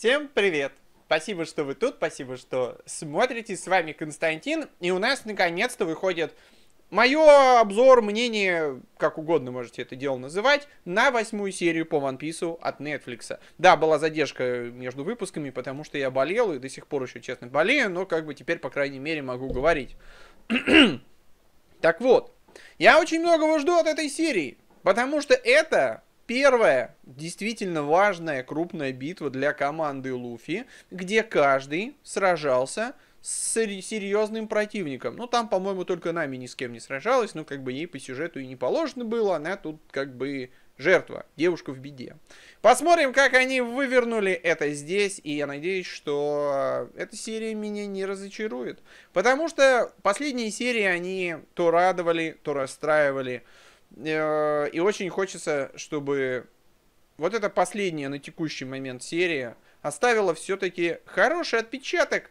Всем привет! Спасибо, что вы тут, спасибо, что смотрите. С вами Константин. И у нас наконец-то выходит мое обзор, мнение, как угодно можете это дело называть, на восьмую серию по One Piece от Netflix. Да, была задержка между выпусками, потому что я болел и до сих пор еще, честно, болею, но как бы теперь, по крайней мере, могу говорить. так вот, я очень многого жду от этой серии, потому что это Первая действительно важная крупная битва для команды Луфи, где каждый сражался с серьезным противником. Ну, там, по-моему, только Нами ни с кем не сражалась, но как бы ей по сюжету и не положено было, она тут как бы жертва, девушка в беде. Посмотрим, как они вывернули это здесь, и я надеюсь, что э, эта серия меня не разочарует. Потому что последние серии, они то радовали, то расстраивали. Э, и очень хочется, чтобы вот эта последняя на текущий момент серия оставила все-таки хороший отпечаток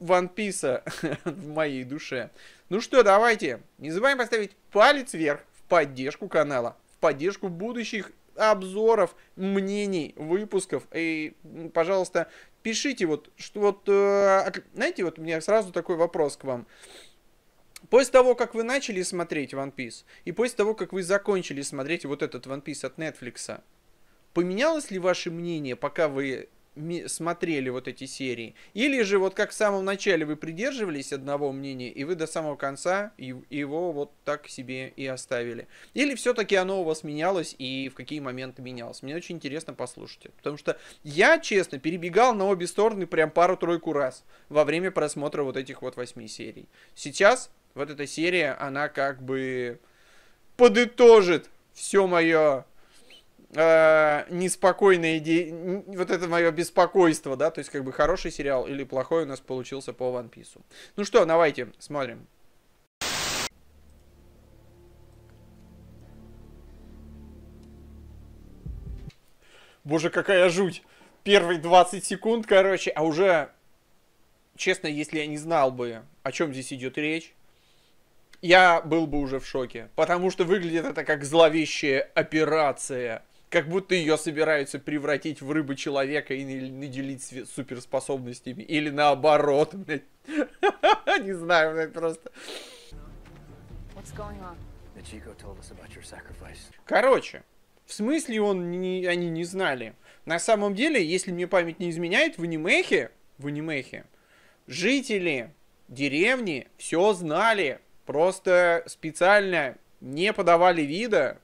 One Piece а в моей душе. Ну что, давайте, не забываем поставить палец вверх в поддержку канала, в поддержку будущих обзоров, мнений, выпусков. И, пожалуйста, пишите вот, что вот, э, знаете, вот у меня сразу такой вопрос к вам. После того, как вы начали смотреть One Piece, и после того, как вы закончили смотреть вот этот One Piece от Netflix, поменялось ли ваше мнение, пока вы смотрели вот эти серии? Или же вот как в самом начале вы придерживались одного мнения, и вы до самого конца его вот так себе и оставили? Или все-таки оно у вас менялось, и в какие моменты менялось? Мне очень интересно послушать потому что я, честно, перебегал на обе стороны прям пару-тройку раз во время просмотра вот этих вот восьми серий. Сейчас вот эта серия, она как бы подытожит все мое э, неспокойное, де... вот это мое беспокойство, да, то есть как бы хороший сериал или плохой у нас получился по One Piece. Ну что, давайте смотрим. Боже, какая жуть! Первые 20 секунд, короче, а уже, честно, если я не знал бы, о чем здесь идет речь, я был бы уже в шоке. Потому что выглядит это как зловещая операция. Как будто ее собираются превратить в рыбу человека и наделить суперспособностями. Или наоборот, блядь. Не знаю, блядь, просто. Короче, в смысле он не, они не знали? На самом деле, если мне память не изменяет, в анимехе, в анимехе жители деревни все знали Просто специально не подавали вида,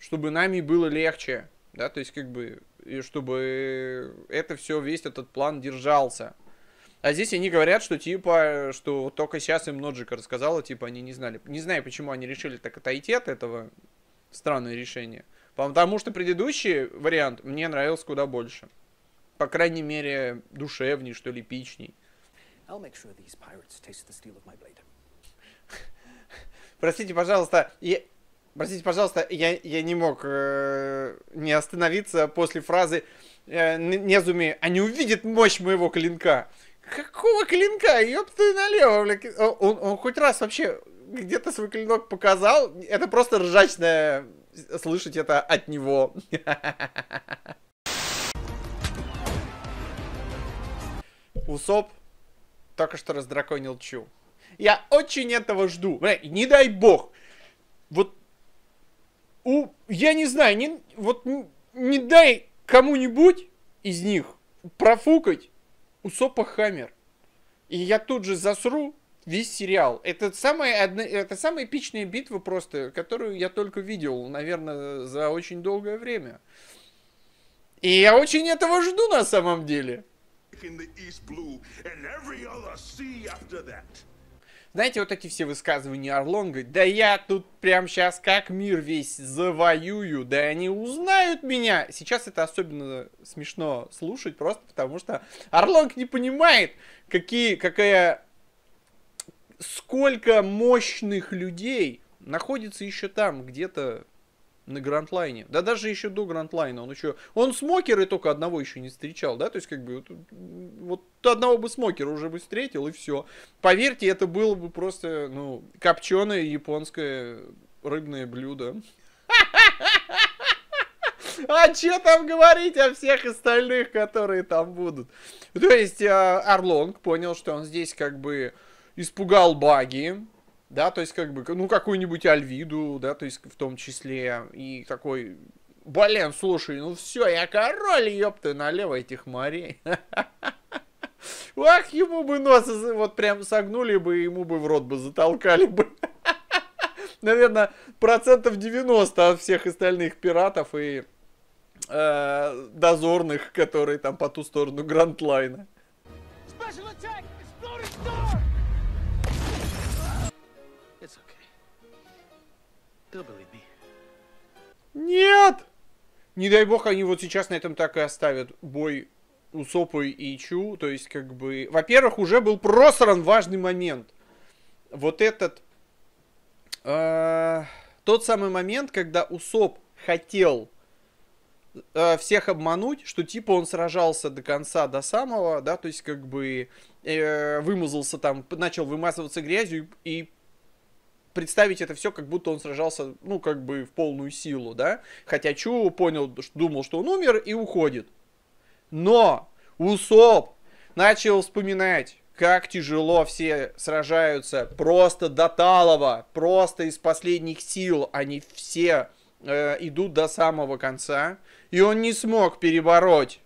чтобы нами было легче, да, то есть как бы, и чтобы это все, весь этот план держался. А здесь они говорят, что типа, что вот только сейчас им Ноджика рассказала, типа они не знали. Не знаю, почему они решили так отойти от этого странное решение. Потому что предыдущий вариант мне нравился куда больше. По крайней мере, душевней, что ли, пичней. I'll make sure these pirates taste the steel of my blade простите, пожалуйста, и... Простите, пожалуйста, я, я не мог э, не остановиться после фразы э, Незуми «Они «А увидят мощь моего клинка». Какого клинка? Ёб ты налево, бля. Э, он, он хоть раз вообще где-то свой клинок показал? Это просто ржачное слышать это от него. Усоп только что раздраконил Чу. Я очень этого жду. Бля, не дай бог. Вот у, я не знаю, не, вот не, не дай кому-нибудь из них профукать Усопа Хаммер. И я тут же засру весь сериал. Это самая, одна, это самая эпичная битва просто, которую я только видел, наверное, за очень долгое время. И я очень этого жду на самом деле. In the East Blue and every other sea after that. Знаете, вот эти все высказывания Орлонга, да я тут прям сейчас как мир весь завоюю, да они узнают меня. Сейчас это особенно смешно слушать, просто потому что Орлонг не понимает, какие, какая, сколько мощных людей находится еще там, где-то на Грандлайне. Да даже еще до Грандлайна он еще... Он смокеры только одного еще не встречал, да? То есть как бы вот, вот одного бы смокера уже бы встретил и все. Поверьте, это было бы просто, ну, копченое японское рыбное блюдо. А что там говорить о всех остальных, которые там будут? То есть э, Орлонг понял, что он здесь как бы испугал баги, да, то есть как бы, ну, какую-нибудь Альвиду, да, то есть в том числе, и такой, блин, слушай, ну все, я король, ёпты, налево этих морей. Ах, ему бы нос вот прям согнули бы, ему бы в рот бы затолкали бы. Наверное, процентов 90 от всех остальных пиратов и э, дозорных, которые там по ту сторону Грандлайна. Special attack! Нет! Не дай бог, они вот сейчас на этом так и оставят бой Усопу и Чу. То есть, как бы... Во-первых, уже был просран важный момент. Вот этот... Э, тот самый момент, когда Усоп хотел э, всех обмануть, что типа он сражался до конца, до самого, да, то есть как бы э, вымазался там, начал вымазываться грязью и, и представить это все, как будто он сражался, ну, как бы в полную силу, да. Хотя Чу понял, думал, что он умер и уходит. Но Усоп начал вспоминать, как тяжело все сражаются, просто до Талова просто из последних сил, они все э, идут до самого конца, и он не смог перебороть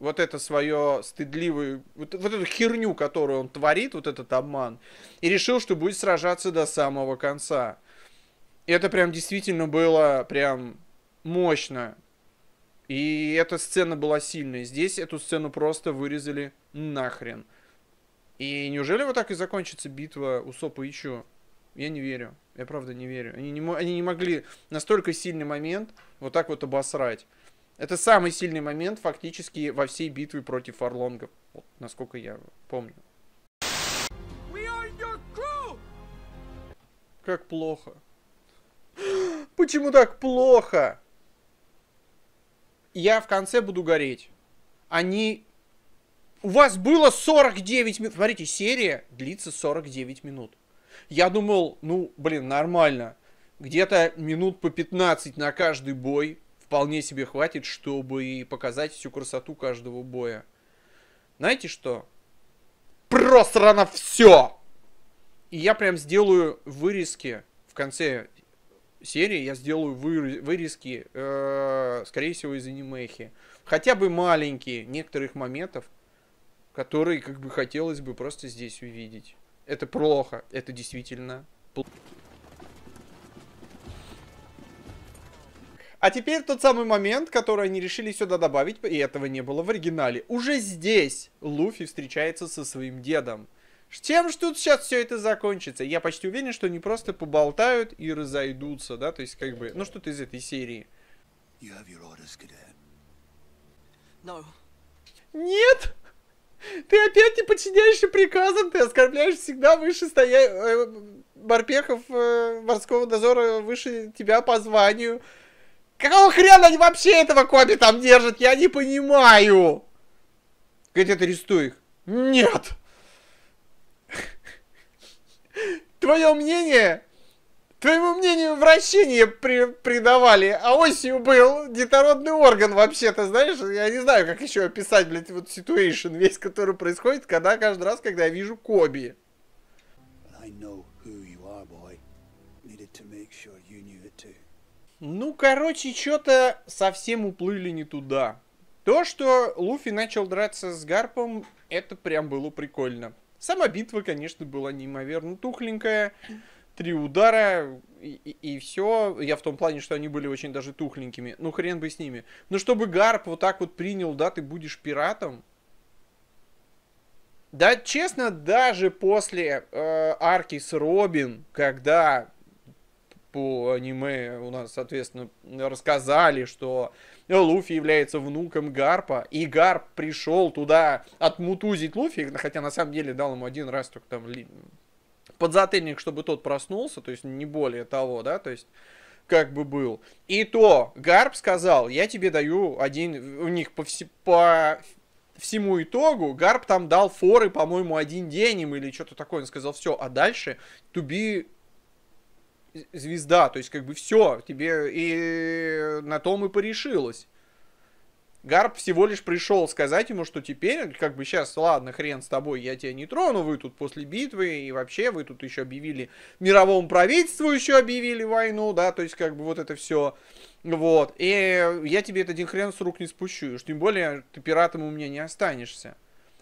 вот это свое стыдливую, вот, вот эту херню, которую он творит, вот этот обман, и решил, что будет сражаться до самого конца. И это прям действительно было прям мощно. И эта сцена была сильной. Здесь эту сцену просто вырезали нахрен. И неужели вот так и закончится битва Усопа и Чу? Я не верю. Я правда не верю. Они не, они не могли настолько сильный момент вот так вот обосрать. Это самый сильный момент фактически во всей битве против Орлонгов, вот, насколько я помню. Как плохо. Почему так плохо? Я в конце буду гореть. Они... У вас было 49 минут. Смотрите, серия длится 49 минут. Я думал, ну, блин, нормально. Где-то минут по 15 на каждый бой вполне себе хватит, чтобы показать всю красоту каждого боя. Знаете что? Просрано все! И я прям сделаю вырезки в конце серии, я сделаю вырезки, э, скорее всего, из анимехи. Хотя бы маленькие некоторых моментов, которые как бы хотелось бы просто здесь увидеть. Это плохо, это действительно плохо. А теперь тот самый момент, который они решили сюда добавить, и этого не было в оригинале. Уже здесь Луфи встречается со своим дедом. С тем, что тут сейчас все это закончится? Я почти уверен, что они просто поболтают и разойдутся, да? То есть, как бы, ну что-то из этой серии. Ну. Нет! Ты опять не подчиняешься приказам, ты оскорбляешь всегда вышестоя... Э, морпехов э, морского дозора выше тебя по званию. Какого хрена они вообще этого копи там держат? Я не понимаю. Говорит, арестуй их. Нет. Твое мнение, твоему мнению вращение при, придавали, а осью был детородный орган вообще-то, знаешь, я не знаю, как еще описать, блядь, вот ситуацию, весь, который происходит, когда каждый раз, когда я вижу Коби. I know Ну, короче, что-то совсем уплыли не туда. То, что Луфи начал драться с Гарпом, это прям было прикольно. Сама битва, конечно, была неимоверно тухленькая. Три удара и, и, и все. Я в том плане, что они были очень даже тухленькими. Ну, хрен бы с ними. Но чтобы Гарп вот так вот принял, да, ты будешь пиратом. Да, честно, даже после э, арки с Робин, когда по аниме у нас, соответственно, рассказали, что Луфи является внуком Гарпа, и Гарп пришел туда отмутузить Луфи, хотя на самом деле дал ему один раз только там подзатыльник, чтобы тот проснулся, то есть не более того, да, то есть как бы был. И то Гарп сказал, я тебе даю один, у них по, вс... по всему итогу Гарп там дал форы, по-моему, один день им или что-то такое. Он сказал, все, а дальше to be звезда, то есть как бы все, тебе и на том и порешилось. Гарп всего лишь пришел сказать ему, что теперь, как бы сейчас, ладно, хрен с тобой, я тебя не трону, вы тут после битвы, и вообще вы тут еще объявили мировому правительству, еще объявили войну, да, то есть как бы вот это все, вот, и я тебе этот хрен с рук не спущу, уж тем более ты пиратом у меня не останешься.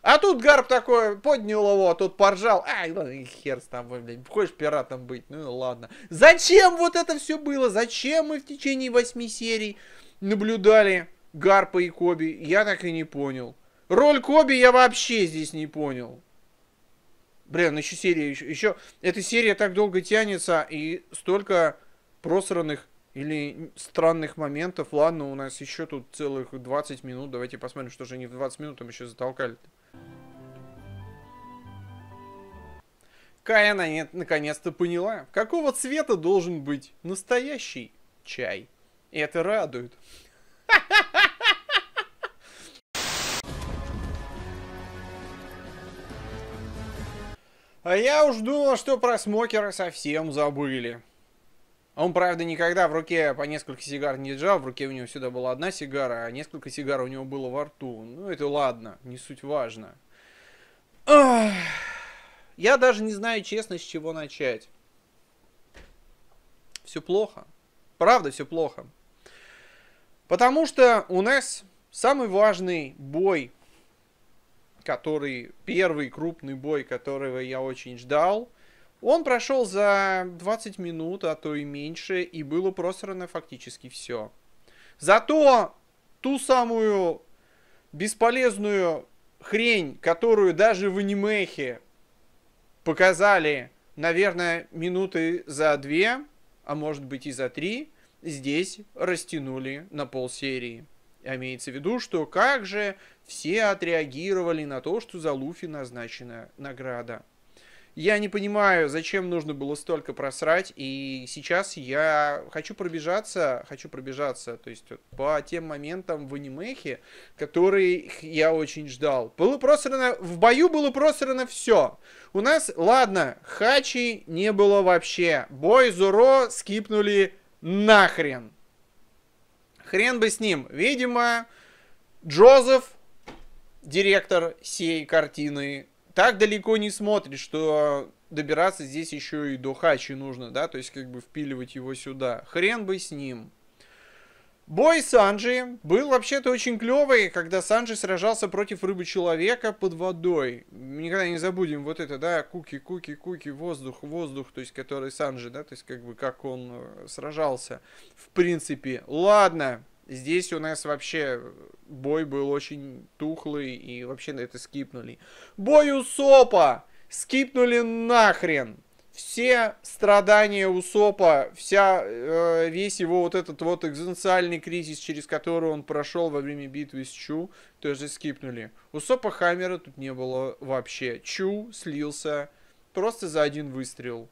А тут Гарп такой поднял его, а тут поржал. Ай, ладно, ну хер с тобой, блядь. Хочешь пиратом быть? Ну ладно. Зачем вот это все было? Зачем мы в течение восьми серий наблюдали Гарпа и Коби? Я так и не понял. Роль Коби я вообще здесь не понял. Блин, еще серия, еще, еще... Эта серия так долго тянется, и столько просранных или странных моментов. Ладно, у нас еще тут целых 20 минут. Давайте посмотрим, что же они в 20 минут там еще затолкали. -то. Кая наконец-то поняла, какого цвета должен быть настоящий чай. И это радует. А я уж думал, что про смокера совсем забыли. А он, правда, никогда в руке по несколько сигар не держал, в руке у него всегда была одна сигара, а несколько сигар у него было во рту. Ну, это ладно, не суть важно. Я даже не знаю честно, с чего начать. Все плохо. Правда, все плохо. Потому что у нас самый важный бой, который, первый крупный бой, которого я очень ждал – он прошел за 20 минут, а то и меньше, и было просрано фактически все. Зато ту самую бесполезную хрень, которую даже в анимехе показали, наверное, минуты за две, а может быть и за три, здесь растянули на полсерии. А имеется в виду, что как же все отреагировали на то, что за Луфи назначена награда. Я не понимаю, зачем нужно было столько просрать, и сейчас я хочу пробежаться, хочу пробежаться, то есть вот, по тем моментам в анимехе, которые я очень ждал. Было просрано, в бою было просрано все. У нас, ладно, хачи не было вообще. Бой Зуро скипнули нахрен. Хрен бы с ним. Видимо, Джозеф, директор сей картины, так далеко не смотрит, что добираться здесь еще и до Хачи нужно, да, то есть как бы впиливать его сюда. Хрен бы с ним. Бой Санджи был вообще-то очень клевый, когда Санджи сражался против рыбы-человека под водой. Никогда не забудем вот это, да, куки, куки, куки, воздух, воздух, то есть который Санджи, да, то есть как бы как он э, сражался. В принципе, ладно, Здесь у нас вообще э, бой был очень тухлый, и вообще на это скипнули. Бой Усопа! Скипнули нахрен! Все страдания Усопа, вся, э, весь его вот этот вот экзистенциальный кризис, через который он прошел во время битвы с Чу, тоже скипнули. Усопа Хаммера тут не было вообще. Чу слился просто за один выстрел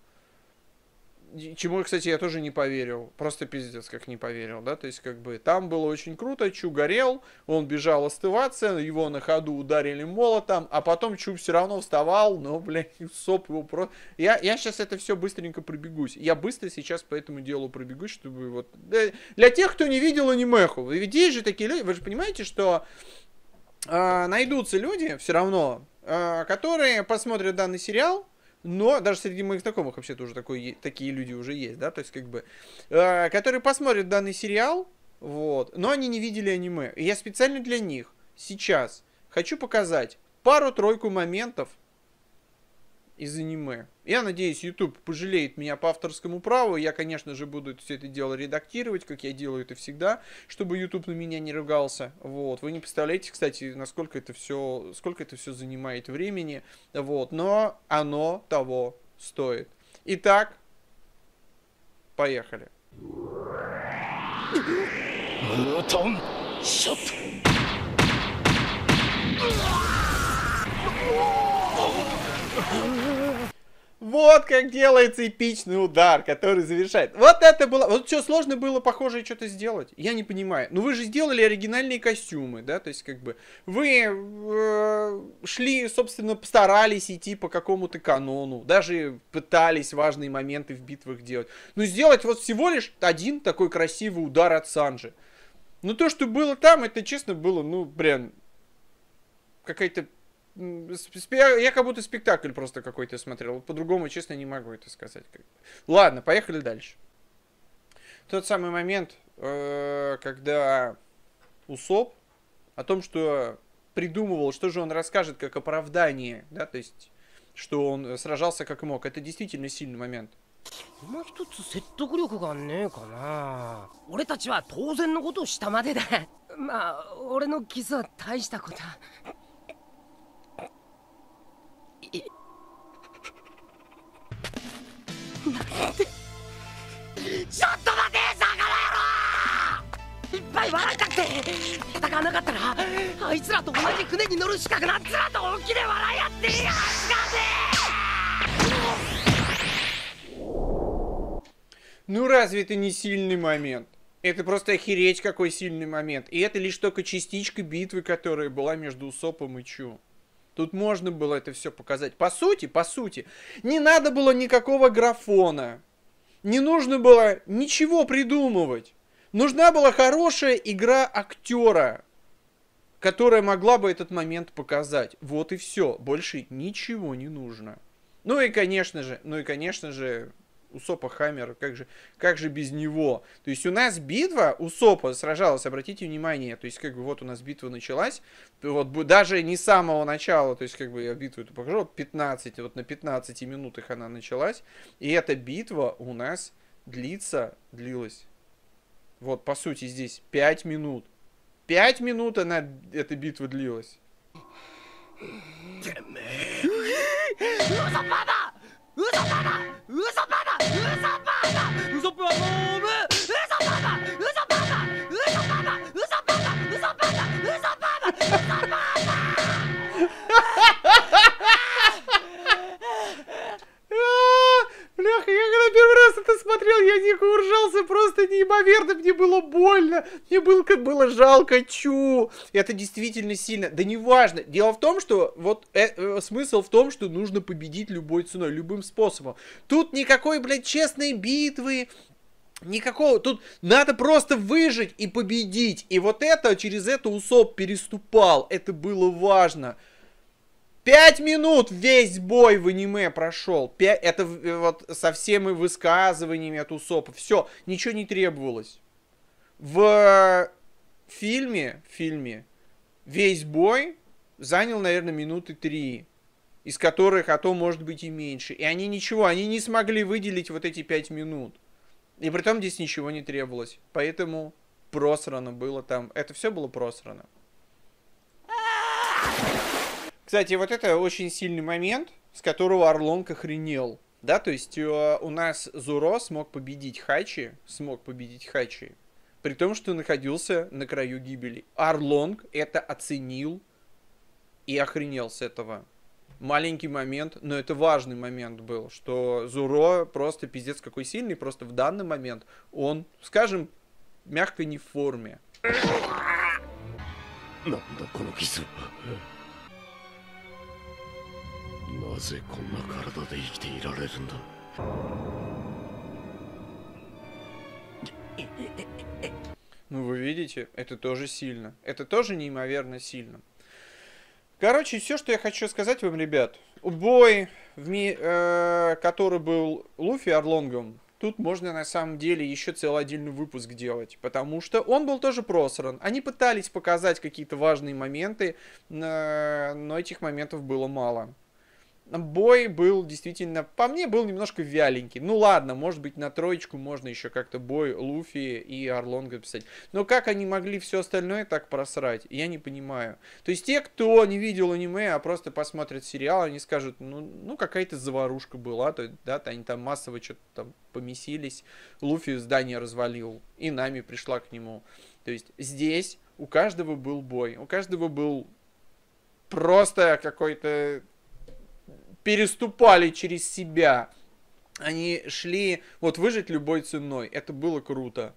чему, кстати, я тоже не поверил. Просто пиздец, как не поверил, да. То есть, как бы, там было очень круто. Чу горел, он бежал остываться, его на ходу ударили молотом, а потом Чу все равно вставал, но, блядь, соп его просто... Я, я сейчас это все быстренько пробегусь. Я быстро сейчас по этому делу пробегусь, чтобы вот... Для тех, кто не видел анимеху, ведь же такие люди, вы же понимаете, что э, найдутся люди все равно, э, которые посмотрят данный сериал, но даже среди моих знакомых вообще-то уже такой, такие люди уже есть, да, то есть как бы, э, которые посмотрят данный сериал, вот, но они не видели аниме. И я специально для них сейчас хочу показать пару-тройку моментов, из аниме. Я надеюсь, YouTube пожалеет меня по авторскому праву. Я, конечно же, буду все это дело редактировать, как я делаю это всегда, чтобы YouTube на меня не ругался. Вот. Вы не представляете, кстати, насколько это все, сколько это все занимает времени. Вот. Но оно того стоит. Итак, поехали. Oh! Вот как делается эпичный удар, который завершает. Вот это было... Вот что, сложно было похожее что-то сделать? Я не понимаю. Ну вы же сделали оригинальные костюмы, да? То есть как бы вы э, шли, собственно, постарались идти по какому-то канону. Даже пытались важные моменты в битвах делать. Но сделать вот всего лишь один такой красивый удар от Санджи. Но ну, то, что было там, это, честно, было, ну, блин, какая-то я как будто спектакль просто какой-то смотрел. по-другому, честно, не могу это сказать. Ладно, поехали дальше. Тот самый момент, э, когда Усоп о том, что придумывал, что же он расскажет как оправдание, да, то есть, что он сражался как мог, это действительно сильный момент. もう一つ説得力がねえかな俺たちは当然のことをしたまでだまあ俺のキスは大したことちょっと待て魚野郎いっぱい笑いたくて戦わなかったらあいつらと同じ船に乗る資格なんつらと本気で笑い合っていやがね Ну разве это не сильный момент? Это просто охереть какой сильный момент. И это лишь только частичка битвы, которая была между Усопом и Чу. Тут можно было это все показать. По сути, по сути, не надо было никакого графона. Не нужно было ничего придумывать. Нужна была хорошая игра актера, которая могла бы этот момент показать. Вот и все. Больше ничего не нужно. Ну и, конечно же, ну и, конечно же, Усопа Хаммер, как же, как же без него? То есть у нас битва, Усопа сражалась, обратите внимание, то есть как бы вот у нас битва началась, вот даже не с самого начала, то есть как бы я битву эту покажу, 15, вот на 15 минутах она началась, и эта битва у нас длится, длилась, вот по сути здесь 5 минут. 5 минут она, эта битва длилась. Усопада! Усопада! Усопада! Essa barra! смеха. Я когда первый раз это смотрел, я дико уржался, просто неимоверно. Мне было больно, мне было, как было жалко Чу. Это действительно сильно. Да неважно. Дело в том, что вот э, э, смысл в том, что нужно победить любой ценой, любым способом. Тут никакой, блядь, честной битвы, Никакого, тут надо просто выжить и победить. И вот это, через это Усоп переступал. Это было важно. Пять минут весь бой в аниме прошел. Пять, это э, вот со всеми высказываниями от Усопа. Все, ничего не требовалось. В э, фильме, в фильме весь бой занял, наверное, минуты три. Из которых, а то может быть и меньше. И они ничего, они не смогли выделить вот эти пять минут. И при том здесь ничего не требовалось. Поэтому просрано было там. Это все было просрано. Кстати, вот это очень сильный момент, с которого Орлонг охренел. Да, то есть э, у нас Зуро смог победить Хачи, смог победить Хачи, при том, что находился на краю гибели. Орлонг это оценил и охренел с этого. Маленький момент, но это важный момент был, что Зуро просто пиздец какой сильный, просто в данный момент он, скажем, мягко не в форме. なぜこんな体で生きていられるんだ Ну, вы видите, это тоже сильно. Это тоже неимоверно сильно. Короче, все, что я хочу сказать вам, ребят. Бой, в ми, э, который был Луфи Орлонгом, тут можно на самом деле еще целый отдельный выпуск делать, потому что он был тоже просран. Они пытались показать какие-то важные моменты, э, но этих моментов было мало бой был действительно, по мне, был немножко вяленький. Ну ладно, может быть, на троечку можно еще как-то бой Луфи и Орлонга писать. Но как они могли все остальное так просрать, я не понимаю. То есть те, кто не видел аниме, а просто посмотрят сериал, они скажут, ну, ну какая-то заварушка была, то, да, то они там массово что-то там помесились, Луфи здание развалил, и Нами пришла к нему. То есть здесь у каждого был бой, у каждого был просто какой-то переступали через себя. Они шли вот выжить любой ценой. Это было круто.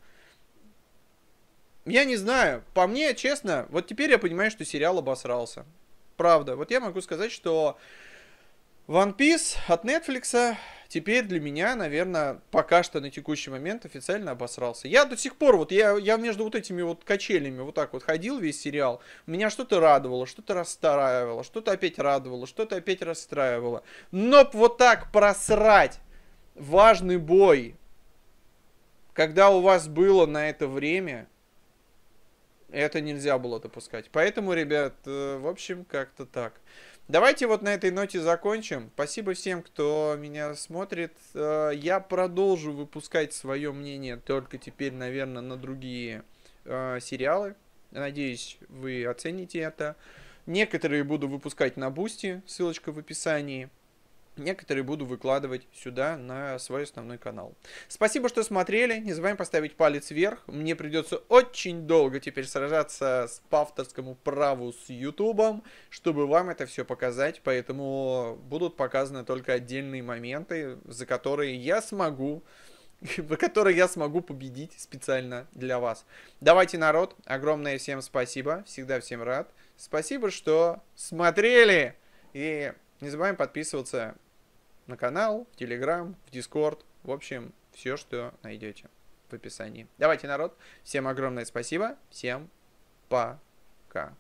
Я не знаю. По мне, честно, вот теперь я понимаю, что сериал обосрался. Правда. Вот я могу сказать, что One Piece от Netflix теперь для меня, наверное, пока что на текущий момент официально обосрался. Я до сих пор, вот я, я между вот этими вот качелями вот так вот ходил весь сериал, меня что-то радовало, что-то расстраивало, что-то опять радовало, что-то опять расстраивало. Но вот так просрать важный бой, когда у вас было на это время, это нельзя было допускать. Поэтому, ребят, э, в общем, как-то так. Давайте вот на этой ноте закончим. Спасибо всем, кто меня смотрит. Э, я продолжу выпускать свое мнение только теперь, наверное, на другие э, сериалы. Надеюсь, вы оцените это. Некоторые буду выпускать на Бусти, ссылочка в описании. Некоторые буду выкладывать сюда на свой основной канал. Спасибо, что смотрели. Не забываем поставить палец вверх. Мне придется очень долго теперь сражаться с, авторскому праву с Ютубом, чтобы вам это все показать. Поэтому будут показаны только отдельные моменты, за которые я смогу в которой я смогу победить специально для вас. Давайте, народ, огромное всем спасибо, всегда всем рад. Спасибо, что смотрели. И не забываем подписываться на канал, в Телеграм, в Дискорд. В общем, все, что найдете в описании. Давайте, народ, всем огромное спасибо, всем пока.